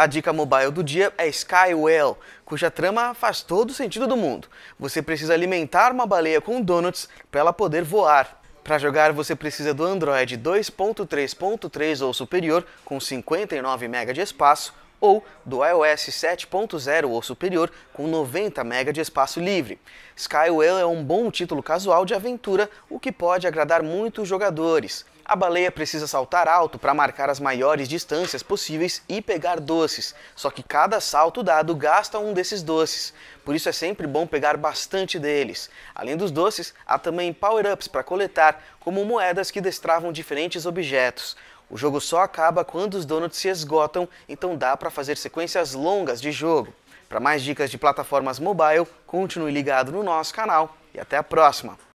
A dica mobile do dia é Skywell, cuja trama faz todo o sentido do mundo. Você precisa alimentar uma baleia com donuts para ela poder voar. Para jogar, você precisa do Android 2.3.3 ou superior, com 59 MB de espaço, ou do iOS 7.0 ou superior, com 90 MB de espaço livre. Skywell é um bom título casual de aventura, o que pode agradar muitos jogadores. A baleia precisa saltar alto para marcar as maiores distâncias possíveis e pegar doces, só que cada salto dado gasta um desses doces, por isso é sempre bom pegar bastante deles. Além dos doces, há também power-ups para coletar, como moedas que destravam diferentes objetos. O jogo só acaba quando os donuts se esgotam, então dá para fazer sequências longas de jogo. Para mais dicas de plataformas mobile, continue ligado no nosso canal e até a próxima!